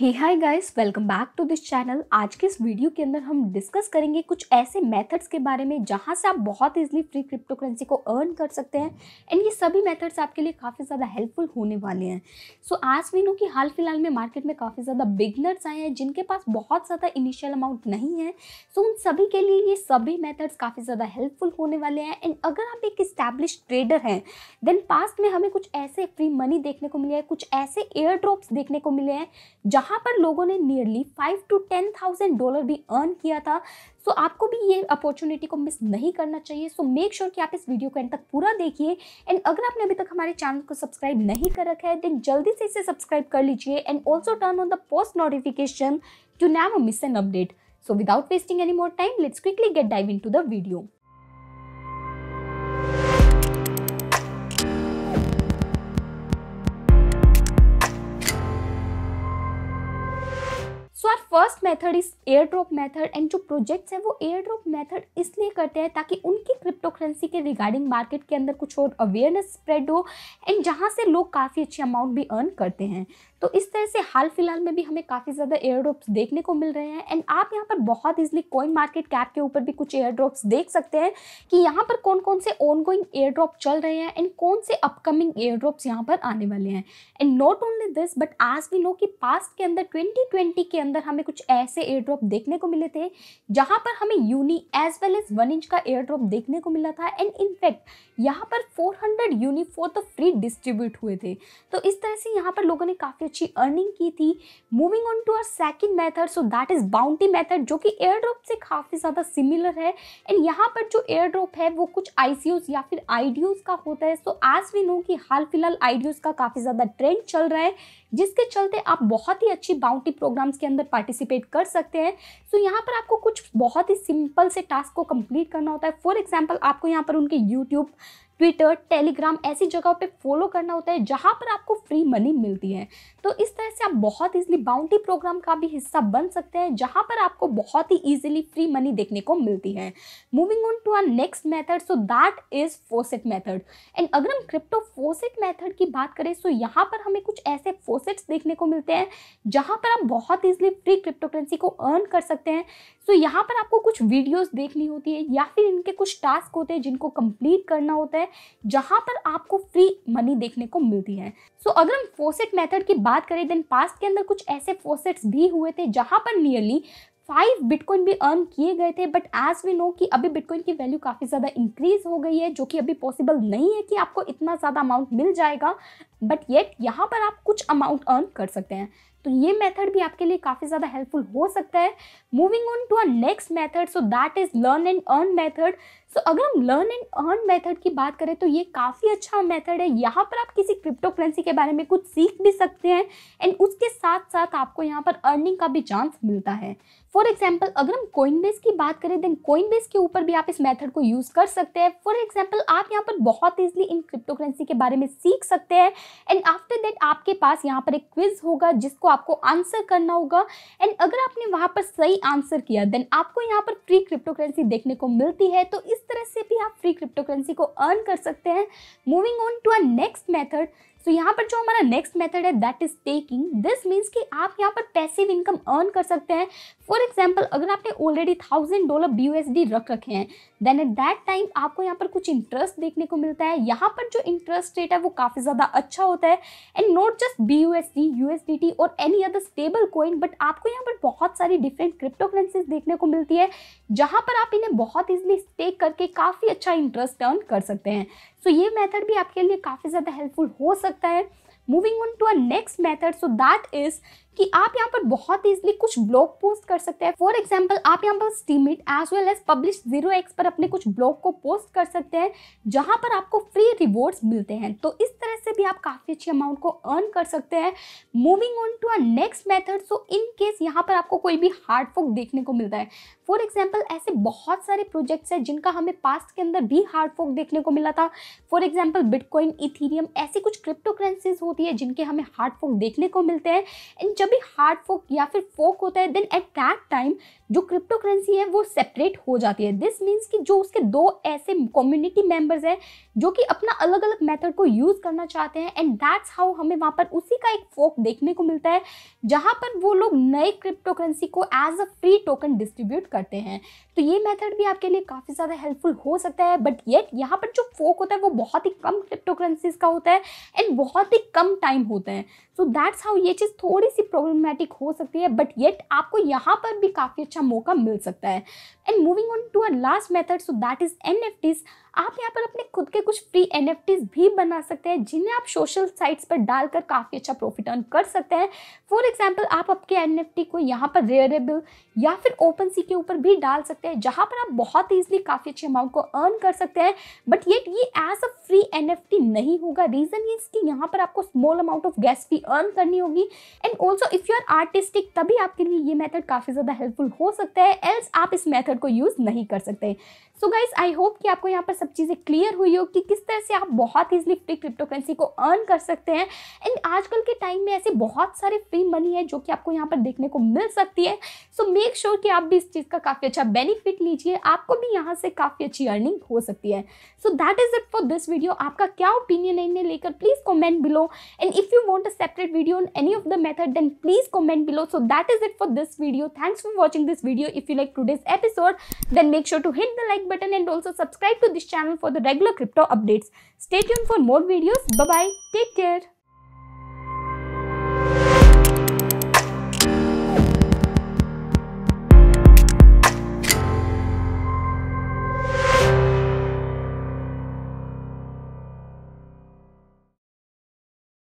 Hey hi guys welcome back to this channel आज के इस वीडियो के अंदर हम डिस्कस करेंगे कुछ ऐसे मेथड्स के बारे में जहां से आप बहुत इजीली फ्री क्रिप्टो करेंसी को अर्न कर सकते हैं एंड ये सभी मेथड्स आपके लिए काफ़ी ज़्यादा हेल्पफुल होने वाले हैं सो आज वी नो कि हाल फिलहाल में मार्केट में काफ़ी ज़्यादा बिगनर्स आए हैं जिनके पास बहुत ज़्यादा इनिशियल अमाउंट नहीं है सो so, उन सभी के लिए ये सभी मैथड्स काफ़ी ज़्यादा हेल्पफुल होने वाले हैं एंड अगर आप एक इस्टेब्लिश ट्रेडर हैं देन पास्ट में हमें कुछ ऐसे फ्री मनी देखने को मिले हैं कुछ ऐसे एयर ड्रॉप्स देखने को मिले हैं जहाँ यहाँ पर लोगों ने nearly five to ten thousand dollar भी अर्न किया था सो so, आपको भी ये अपॉर्चुनिटी को मिस नहीं करना चाहिए सो मेक श्योर कि आप इस वीडियो को एंड तक पूरा देखिए एंड अगर आपने अभी तक हमारे चैनल को सब्सक्राइब नहीं कर रखा है देन जल्दी से इसे सब्सक्राइब कर लीजिए and also turn on the post notification to never miss an update so without wasting any more time let's quickly get dive into the video वीडियो Swat first method is air drop method and जो projects हैं वो air drop method इसलिए करते हैं ताकि उनकी crypto currency के रिगार्डिंग मार्केट के अंदर कुछ और अवेयरनेस स्प्रेड हो एंड जहाँ से लोग काफ़ी अच्छे अमाउंट भी अर्न करते हैं तो इस तरह से हाल फिलहाल में भी हमें काफ़ी ज़्यादा एयर ड्रॉप्स देखने को मिल रहे हैं एंड आप यहाँ पर बहुत इजली कोइन मार्केट कैप के ऊपर भी कुछ एयर ड्रॉप्स देख सकते हैं कि यहाँ पर कौन कौन से ऑन गोइंग एयर ड्रॉप चल रहे हैं एंड कौन से अपकमिंग एयर ड्रॉप्स यहाँ पर आने वाले हैं and not only this but आज भी नो कि पास्ट के अंदर ट्वेंटी के अंदर हमें हमें कुछ ऐसे एयर ड्रॉप देखने को मिले थे जहाँ पर हमें Uni as well as one inch का एयर ड्रॉप देखने को मिला था एंड इनफैक्ट यहाँ पर 400 तो फ्री डिस्ट्रीब्यूट हुए थे तो इस तरह से यहाँ पर लोगों ने काफ़ी अच्छी अर्निंग की थी moving on to our second method so that is bounty method जो कि एयर ड्रॉप से काफ़ी ज़्यादा सिमिलर है एंड यहाँ पर जो एयर ड्रॉप है वो कुछ आई या फिर आई का होता है सो एज वी नो कि हाल फिलहाल आई का काफ़ी ज़्यादा ट्रेंड चल रहा है जिसके चलते आप बहुत ही अच्छी बाउंटी प्रोग्राम्स के अंदर पार्टिसिपेट कर सकते हैं सो so, यहाँ पर आपको कुछ बहुत ही सिंपल से टास्क को कंप्लीट करना होता है फॉर एग्जाम्पल आपको यहाँ पर उनके यूट्यूब ट्विटर टेलीग्राम ऐसी जगह पे फॉलो करना होता है जहाँ पर आपको फ्री मनी मिलती है तो इस तरह से आप बहुत ईजिली बाउंटी प्रोग्राम का भी हिस्सा बन सकते हैं जहाँ पर आपको बहुत ही ईजिली फ्री मनी देखने को मिलती है moving on to our next method so that is faucet method and अगर हम क्रिप्टो फोसेट मैथड की बात करें सो यहाँ पर हमें कुछ ऐसे फोसेट्स देखने को मिलते हैं जहाँ पर आप बहुत ईजिली फ्री क्रिप्टो करेंसी को अर्न कर सकते हैं सो so, यहाँ पर आपको कुछ वीडियोस देखनी होती है या फिर इनके कुछ टास्क होते हैं जिनको कंप्लीट करना होता है जहाँ पर आपको फ्री मनी देखने को मिलती है सो so, अगर हम फोसेट मेथड की बात करें देन पास्ट के अंदर कुछ ऐसे फोसेट्स भी हुए थे जहाँ पर नियरली फाइव बिटकॉइन भी अर्न किए गए थे बट एज वी नो कि अभी बिटकॉइन की वैल्यू काफ़ी ज़्यादा इंक्रीज हो गई है जो कि अभी पॉसिबल नहीं है कि आपको इतना ज़्यादा अमाउंट मिल जाएगा बट येट यहाँ पर आप कुछ अमाउंट अर्न कर सकते हैं तो ये मेथड भी आपके लिए काफ़ी ज़्यादा हेल्पफुल हो सकता है moving on to our next method so that is learn and earn method so अगर हम लर्न एंड अर्न मेथड की बात करें तो ये काफ़ी अच्छा मेथड है यहाँ पर आप किसी क्रिप्टो करेंसी के बारे में कुछ सीख भी सकते हैं एंड उसके साथ साथ आपको यहाँ पर अर्निंग का भी चांस मिलता है फॉर एग्जाम्पल अगर हम कोइनबेस की बात करें देन कोइनबेस के ऊपर भी आप इस मेथड को यूज़ कर सकते हैं फॉर एग्जाम्पल आप यहाँ पर बहुत ईजिली इन क्रिप्टो करेंसी के बारे में सीख सकते हैं एंड आफ्टर दैट आपके पास यहाँ पर एक क्विज होगा जिसको आपको आंसर करना होगा एंड अगर आपने वहाँ पर सही आंसर किया देन आपको यहाँ पर फ्री क्रिप्टो करेंसी देखने को मिलती है तो इस तरह से भी आप फ्री क्रिप्टो करेंसी को अर्न कर सकते हैं moving on to a next method so so, यहाँ पर जो हमारा नेक्स्ट मेथड है that is taking this means कि आप यहाँ पर पैसिव इनकम अर्न कर सकते हैं फॉर एग्जाम्पल अगर आपने ऑलरेडी थाउजेंड डॉलर बी रख रखे हैं देन एट दैट टाइम आपको यहाँ पर कुछ इंटरेस्ट देखने को मिलता है यहाँ पर जो इंटरेस्ट रेट है वो काफ़ी ज़्यादा अच्छा होता है and not just B U S D U S D T और any other stable coin but आपको यहाँ पर बहुत सारी डिफरेंट क्रिप्टो करेंसीज देखने को मिलती है जहाँ पर आप इन्हें बहुत ईजिली स्टेक करके काफ़ी अच्छा इंटरेस्ट अर्न कर सकते हैं सो तो ये मेथड भी आपके लिए काफ़ी ज़्यादा हेल्पफुल हो सकता है moving on to a next method so that is कि आप यहाँ पर बहुत इजिली कुछ ब्लॉग पोस्ट कर सकते हैं फॉर एग्जाम्पल आप यहाँ पर Steemit as well as publish zero X पर अपने कुछ ब्लॉग को पोस्ट कर सकते हैं जहाँ पर आपको फ्री रिवॉर्ड्स मिलते हैं तो इस तरह से भी आप काफ़ी अच्छी अमाउंट को अर्न कर सकते हैं moving on to a next method so in case यहाँ पर आपको कोई भी हार्ड फोक देखने को मिलता है फॉर एग्जाम्पल ऐसे बहुत सारे प्रोजेक्ट्स हैं जिनका हमें पास्ट के अंदर भी हार्ड फोक देखने को मिला था फॉर एग्जाम्पल बिटकॉइन इथीरियम ऐसी कुछ क्रिप्टो करेंसीज हो होती है जिनके हमें हार्ड फोक देखने को मिलते हैं एंड जब भी हार्ड फोक या फिर फोक होता है देन एट दैट टाइम जो क्रिप्टो करेंसी है वो सेपरेट हो जाती है दिस मीन्स कि जो उसके दो ऐसे कम्युनिटी मेंबर्स हैं जो कि अपना अलग अलग मेथड को यूज़ करना चाहते हैं एंड दैट्स हाउ हमें वहाँ पर उसी का एक फोक देखने को मिलता है जहाँ पर वो लोग नए क्रिप्टो करेंसी को as a free token distribute करते हैं तो ये मेथड भी आपके लिए काफ़ी ज़्यादा हेल्पफुल हो सकता है बट येट यहाँ पर जो फोक होता है वो बहुत ही कम क्रिप्टो करेंसीज का होता है एंड बहुत ही कम टाइम होता है सो दैट्स हाउ ये चीज़ थोड़ी सी प्रॉब्लमेटिक हो सकती है बट येट आपको यहाँ पर भी काफ़ी अच्छा अच्छा मौका मिल सकता है and moving on to a last method so that is N F Ts आप यहाँ पर अपने खुद के कुछ फ्री एन भी बना सकते हैं जिन्हें आप सोशल साइट्स पर डालकर काफ़ी अच्छा प्रॉफिट अर्न कर सकते हैं फॉर एग्जाम्पल आप आपके एन को यहाँ पर रेयरेबल या फिर ओपन सी के ऊपर भी डाल सकते हैं जहाँ पर आप बहुत ईजिली काफ़ी अच्छे अमाउंट को अर्न कर सकते हैं बट ये ये एज अ फ्री एन नहीं होगा रीज़न ये कि यहाँ पर आपको small amount of gas fee earn करनी होगी and also if you are artistic तभी आपके लिए ये मेथड काफ़ी ज़्यादा हेल्पफुल हो सकता है एल्स आप इस मेथड को यूज़ नहीं कर सकते सो गाइज आई होप कि आपको यहाँ पर सब चीज़ें क्लियर हुई हो कि किस तरह से आप बहुत ईजिली फ्री क्रिप्टो करेंसी को अर्न कर सकते हैं एंड आजकल के टाइम में ऐसे बहुत सारे फ्री मनी है जो कि आपको यहाँ पर देखने को मिल सकती है सो मेक श्योर कि आप भी इस चीज़ का काफ़ी अच्छा बेनिफिट लीजिए आपको भी यहाँ से काफ़ी अच्छी अर्निंग हो सकती है so that is it for this video आपका क्या ओपिनियन है इन्हें लेकर please comment below and if you want a separate video on any of the method then please comment below so that is it for this video thanks for watching this video if you like today's episode then make sure to hit the like button and also subscribe to this channel channel for the regular crypto updates. Stay tuned for more videos. Bye-bye. Take care.